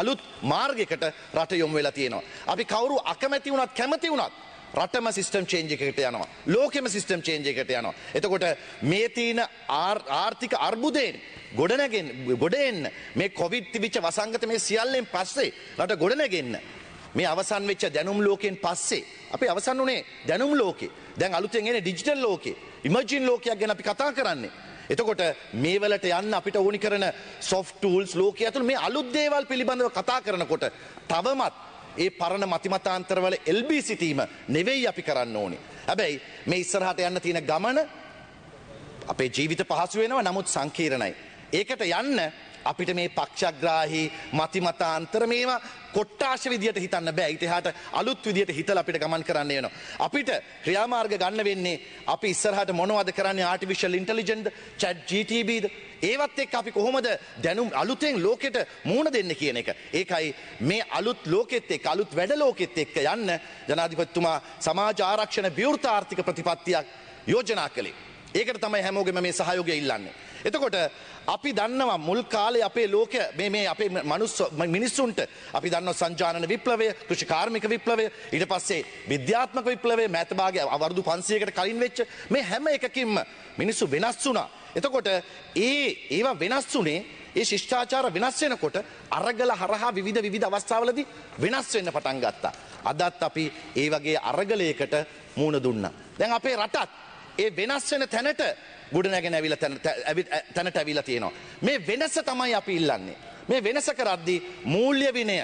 අලුත් මාර්ගයකට රට යොමු වෙලා තියෙනවා. අපි කවුරු අකමැති වුණත් කැමති වුණත් රටම සිස්ටම් චේන්ජ් එකකට යනවා. ලෝකෙම සිස්ටම් චේන්ජ් එකකට යනවා. එතකොට මේ තියෙන ආර්ථික අර්බුදයෙන් ගොඩනැගෙන්න ගොඩ එන්න මේ කොවිඩ් තිබිච්ච වසංගත මේ සියල්ලෙන් පස්සේ රට ගොඩනැගෙන්න මේ අවසන් වෙච්ච දැනුම් ලෝකෙන් පස්සේ අපි අවසන් වුණේ දැනුම් ලෝකේ. දැන් අලුතෙන් එන ඩිජිටල් ලෝකේ. ඉමර්ජින් ලෝකයක් ගැන අපි කතා කරන්නේ. එතකොට මේ වලට යන්න අපිට ඕනි කරන soft tools ලෝකයේ ඇතුළු මේ අලුත් දේවල් පිළිබඳව කතා කරනකොට තවමත් ඒ පරණ මතිමතාන්තරවල එල්බී සිටීම නෙවෙයි අපි කරන්න ඕනි. හැබැයි මේ ඉස්සරහට යන්න තියෙන ගමන අපේ ජීවිත පහසු වෙනවා නමුත් සංකීර්ණයි. ඒකට යන්න අපිට මේ පක්ෂග්‍රාහි මතිමතාන්තර මේවා කොට්ටාශ විදියට හිතන්න බෑ ඉතිහාට අලුත් විදියට හිතලා අපිට ගමන් කරන්න වෙනවා. අපිට ක්‍රියාමාර්ග ගන්න වෙන්නේ අපි ඉස්සරහට මොනවද කරන්නේ ආටිෆිෂල් ඉන්ටෙලිජන්ට් chat GTBද ඒවත් එක්ක අපි කොහොමද දැනුම් අලුතෙන් ලෝකෙට මුහුණ දෙන්නේ කියන එක. ඒකයි මේ අලුත් ලෝකෙත් එක්ක අලුත් වැඩ ලෝකෙත් එක්ක යන්න ජනාධිපතිතුමා සමාජ ආරක්ෂණ විවෘත ආර්ථික ප්‍රතිපත්තියක් යෝජනා කළේ. ඒකට තමයි හැමෝගෙම මේ සහයෝගය ඉල්ලන්නේ. එතකොට අපි දන්නවා මුල් කාලේ අපේ ලෝකය මේ මේ අපේ මනුස්ස මිනිස්සුන්ට අපි දන්නවා සංජානන විප්ලවය, කෘෂිකාර්මික විප්ලවය, ඊට පස්සේ විද්‍යාත්මක විප්ලවය, මෑතභාගයේ අවුරුදු 500කට කලින් වෙච්ච මේ හැම එකකින්ම මිනිස්සු වෙනස් වුණා. එතකොට ඒ ඒවා වෙනස් වුණේ ඒ ශිෂ්ඨාචාර වෙනස් වෙනකොට අරගල හරහා විවිධ විවිධ අවස්ථාවලදී වෙනස් වෙන්න පටන් ගත්තා. අදත් අපි ඒ වගේ අරගලයකට මුහුණ දුන්නා. දැන් අපේ රටත් ඒ වෙනස් වෙන තැනට ගොඩ නැගෙන ඇවිල්ලා තැනට ඇවිල්ලා තියෙනවා. මේ වෙනස තමයි අපි ඉල්ලන්නේ. මේ වෙනස කරද්දී මූල්‍ය විනය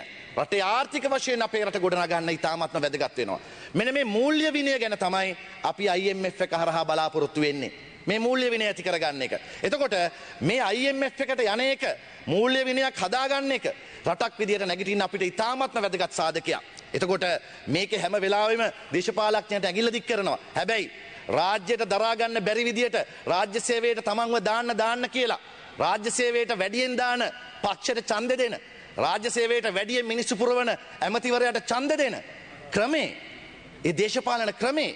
රටේ ආර්ථික වශයෙන් අපේ රට ගොඩ නගන්න ඉතාමත්ම වැදගත් වෙනවා. මෙන්න මේ මූල්‍ය විනය ගැන තමයි අපි IMF එක හරහා බලාපොරොත්තු වෙන්නේ. මේ මූල්‍ය විනය ඇති කරගන්න එක. එතකොට මේ IMF එකට යන එක මූල්‍ය විනයක් හදාගන්න එක රටක් විදියට නැගිටින්න අපිට ඉතාමත්ම වැදගත් සාධකයක්. එතකොට මේක හැම වෙලාවෙම දේශපාලඥයට ඇඟිල්ල දික් කරනවා. හැබැයි රාජ්‍යයට දරාගන්න බැරි විදියට රාජ්‍ය සේවයට තමන්ව දාන්න දාන්න කියලා රාජ්‍ය සේවයට වැඩියෙන් දාන පක්ෂයට ඡන්ද දෙන රාජ්‍ය සේවයට වැඩියෙන් මිනිස්සු පුරවන ඇමතිවරයාට ඡන්ද දෙන ක්‍රමේ ඒ දේශපාලන ක්‍රමේ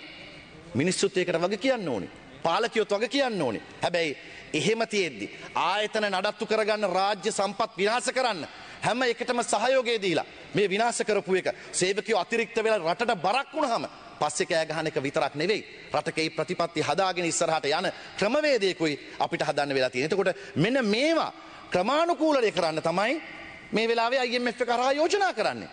මිනිස්සුත් ඒකට වග කියන්න ඕනේ පාලකයොත් වග කියන්න ඕනේ. හැබැයි එහෙම තියෙද්දි. ආයතන නඩත්තු කරගන්න රාජ්‍ය සම්පත් විනාශ කරන්න. හැම එකටම සහයෝගය දීලා මේ විනාශ කරපු එක සේවකයෝ අතිරික්ත වෙලා රටට බරක් වුණාම පස්සේ කෑ ගහන එක විතරක් නෙවෙයි රටකේ ප්‍රතිපත්ති හදාගෙන ඉස්සරහට යන ක්‍රමවේදයකුයි අපිට හදන්න වෙලා තියෙන. එතකොට මෙන්න මේවා ක්‍රමානුකූලව කරන්න තමයි මේ වෙලාවේ IMF එක කරා යෝජනා කරන්නේ.